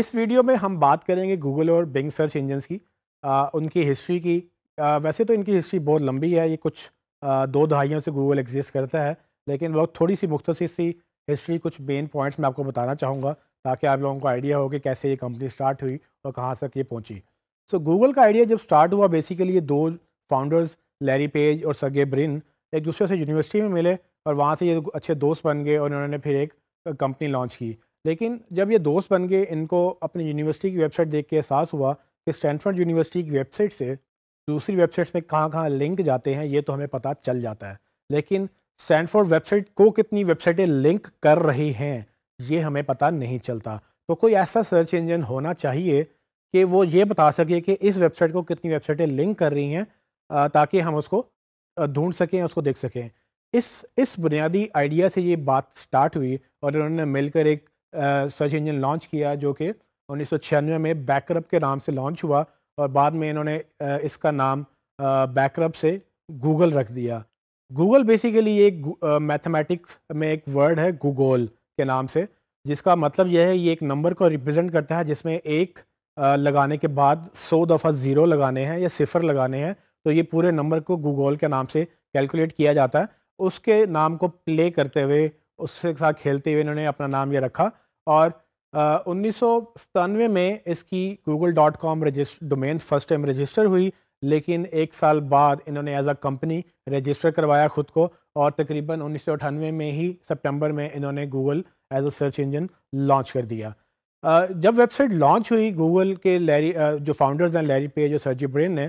इस वीडियो में हम बात करेंगे गूगल और बिंग सर्च इंजन्स की आ, उनकी हिस्ट्री की आ, वैसे तो इनकी हिस्ट्री बहुत लंबी है ये कुछ आ, दो दहाइयों से गूगल एग्जिस्ट करता है लेकिन वह थोड़ी सी मुख्तर सी हिस्ट्री कुछ मेन पॉइंट्स मैं आपको बताना चाहूँगा ताकि आप लोगों को आइडिया हो कि कैसे ये कंपनी स्टार्ट हुई और कहाँ तक ये पहुँची सो गूगल का आइडिया जब स्टार्ट हुआ बेसिकली ये दो फाउंडर्स लैरी पेज और सगे ब्रिन एक दूसरे से यूनिवर्सिटी में मिले और वहाँ से ये अच्छे दोस्त बन गए और उन्होंने फिर एक कंपनी लॉन्च की लेकिन जब ये दोस्त बन गए इनको अपनी यूनिवर्सिटी की वेबसाइट देख के एहसास हुआ कि स्टैनफर्ड यूनिवर्सिटी की वेबसाइट से दूसरी वेबसाइट्स में कहाँ कहाँ लिंक जाते हैं ये तो हमें पता चल जाता है लेकिन स्टैनफोर्ड वेबसाइट को कितनी वेबसाइटें लिंक कर रही हैं ये हमें पता नहीं चलता तो कोई ऐसा सर्च इंजन होना चाहिए कि वो ये बता सके कि इस वेबसाइट को कितनी वेबसाइटें लिंक कर रही हैं ताकि हम उसको ढूंढ सकें उसको देख सकें इस इस बुनियादी आइडिया से ये बात स्टार्ट हुई और इन्होंने मिलकर एक सर्च इंजन लॉन्च किया जो कि उन्नीस में बैकरप के नाम से लॉन्च हुआ और बाद में इन्होंने इसका नाम बैकरप से गूगल रख दिया गूगल बेसिकली एक मैथमेटिक्स में एक वर्ड है गूगल के नाम से जिसका मतलब यह है ये एक नंबर को रिप्रेजेंट करता है जिसमें एक लगाने के बाद सौ दफ़ा ज़ीरो लगाने हैं या सिफर लगाने हैं तो ये पूरे नंबर को गूगल के नाम से कैलकुलेट किया जाता है उसके नाम को प्ले करते हुए उसके साथ खेलते हुए इन्होंने अपना नाम ये रखा और उन्नीस में इसकी गूगल डॉट कॉम रजिस्ट डोमेन फर्स्ट टाइम रजिस्टर हुई लेकिन एक साल बाद इन्होंने एज अ कंपनी रजिस्टर करवाया ख़ुद को और तकरीबन उन्नीस में ही सितंबर में इन्होंने Google as a search engine launch कर दिया जब वेबसाइट लॉन्च हुई गूगल के लैरी जो फाउंडर्स हैं लैरी पेज और सर्जी ब्रेन ने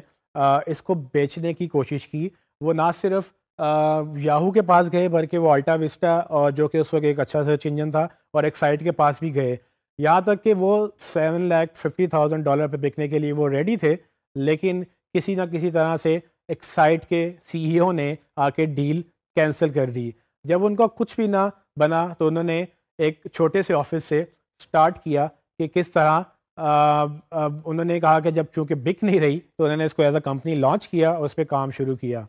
इसको बेचने की कोशिश की वो ना सिर्फ याहू के पास गए बल्कि वो अल्टा विस्टा और जो कि उस वक्त एक अच्छा सर्च इंजन था और एक साइट के पास भी गए यहाँ तक कि वो seven lakh fifty thousand dollar पर बिकने के लिए वो रेडी थे लेकिन किसी ना किसी तरह से एक साइट के सीईओ e ने आके डील कैंसिल कर दी जब उनका कुछ भी ना बना तो उन्होंने एक छोटे से ऑफिस से स्टार्ट किया कि किस तरह आ, आ, उन्होंने कहा कि जब चूंकि बिक नहीं रही तो उन्होंने इसको एज अ कंपनी लॉन्च किया और उस पर काम शुरू किया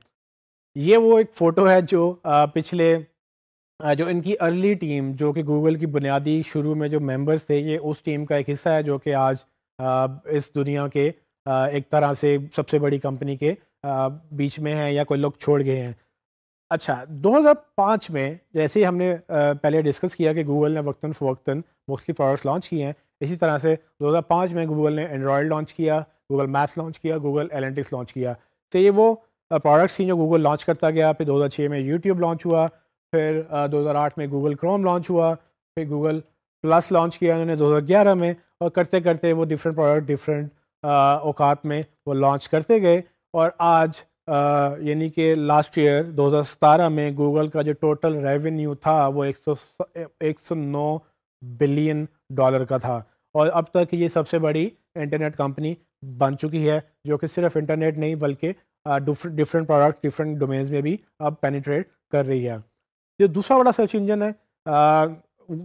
ये वो एक फ़ोटो है जो पिछले जो इनकी अर्ली टीम जो कि गूगल की बुनियादी शुरू में जो मेंबर्स थे ये उस टीम का एक हिस्सा है जो कि आज इस दुनिया के एक तरह से सबसे बड़ी कंपनी के बीच में है या कोई लोग छोड़ गए हैं अच्छा 2005 में जैसे ही हमने पहले डिस्कस किया कि गूगल ने वक्ता फ़वक्ता मुख्तु प्रोडक्ट्स लॉन्च किए हैं इसी तरह से 2005 में गूगल ने एंड्रॉयड लॉन्च किया गूगल मैप्स लॉन्च किया गूगल एलेंटिक्स लॉन्च किया तो ये वो प्रोडक्ट्स थी जो गूगल लॉन्च करता गया फिर 2006 में यूट्यूब लॉन्च हुआ फिर 2008 में गूगल क्रोम लॉन्च हुआ फिर गूगल प्लस लॉन्च किया उन्होंने 2011 में और करते करते वो डिफरेंट प्रोडक्ट डिफरेंट औकात में वो लॉन्च करते गए और आज यानी कि लास्ट ईयर 2017 में गूगल का जो टोटल रेवेन्यू था वो 109 बिलियन डॉलर का था और अब तक ये सबसे बड़ी इंटरनेट कंपनी बन चुकी है जो कि सिर्फ इंटरनेट नहीं बल्कि डिफरेंट प्रोडक्ट डिफरेंट डोमेन्स में भी अब पेनिट्रेट कर रही है जो दूसरा बड़ा सर्च इंजन है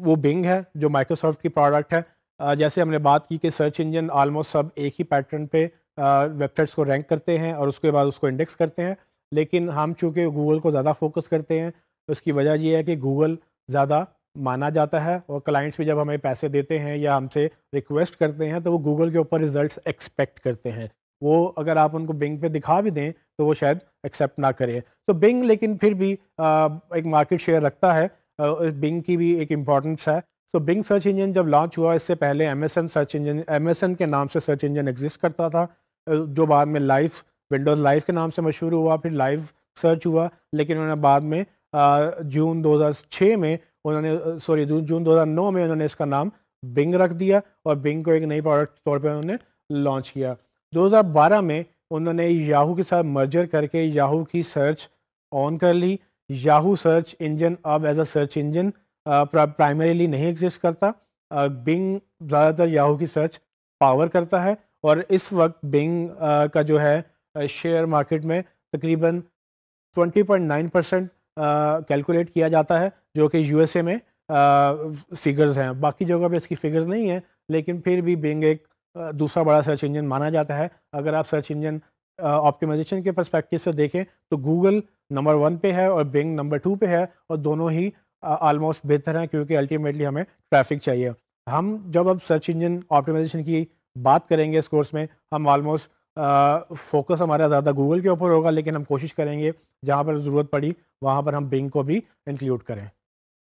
वो बिंग है जो माइक्रोसॉफ्ट की प्रोडक्ट है जैसे हमने बात की कि सर्च इंजन आलमोस्ट सब एक ही पैटर्न पे वेबसाइट्स को रैंक करते हैं और उसके बाद उसको इंडेक्स करते हैं लेकिन हम चूँकि गूगल को ज़्यादा फोकस करते हैं उसकी वजह यह है कि गूगल ज़्यादा माना जाता है और क्लाइंट्स भी जब हमें पैसे देते हैं या हमसे रिक्वेस्ट करते हैं तो वो गूगल के ऊपर रिजल्ट्स एक्सपेक्ट करते हैं वो अगर आप उनको बिंग पे दिखा भी दें तो वो शायद एक्सेप्ट ना करें तो बिंग लेकिन फिर भी आ, एक मार्केट शेयर रखता है बिंग की भी एक इम्पॉर्टेंस है तो बिंग सर्च इंजन जब लॉन्च हुआ इससे पहले एमेसन सर्च इंजन एमेसन के नाम से सर्च इंजन एग्जिस्ट करता था जो बाद में लाइव विंडोज़ लाइव के नाम से मशहूर हुआ फिर लाइव सर्च हुआ लेकिन उन्होंने बाद में जून 2006 में उन्होंने सॉरी जून 2009 में उन्होंने इसका नाम बिंग रख दिया और बिंग को एक नई प्रोडक्ट तौर पर उन्होंने लॉन्च किया 2012 में उन्होंने याहू के साथ मर्जर करके याहू की सर्च ऑन कर ली याहू सर्च इंजन अब as a search engine primarily नहीं एग्जिस्ट करता बिंग ज़्यादातर याहू की सर्च पावर करता है और इस वक्त बिंग का जो है शेयर मार्केट में तकरीबन 20.9 परसेंट कैलकुलेट किया जाता है जो कि यूएसए में फिगर्स हैं बाकी जगह पे इसकी फिगर्स नहीं है लेकिन फिर भी बिंग एक दूसरा बड़ा सर्च इंजन माना जाता है अगर आप सर्च इंजन ऑप्टिमाइजेशन के परस्पेक्टिव से देखें तो गूगल नंबर वन पे है और बिंग नंबर टू पे है और दोनों ही ऑलमोस्ट बेहतर हैं क्योंकि अल्टीमेटली हमें ट्रैफिक चाहिए हम जब अब सर्च इंजन ऑप्टिमाइजेशन की बात करेंगे इस कोर्स में हम ऑलमोस्ट फोकस हमारा ज़्यादा गूगल के ऊपर होगा लेकिन हम कोशिश करेंगे जहाँ पर ज़रूरत पड़ी वहाँ पर हम बिंग को भी इंक्लूड करें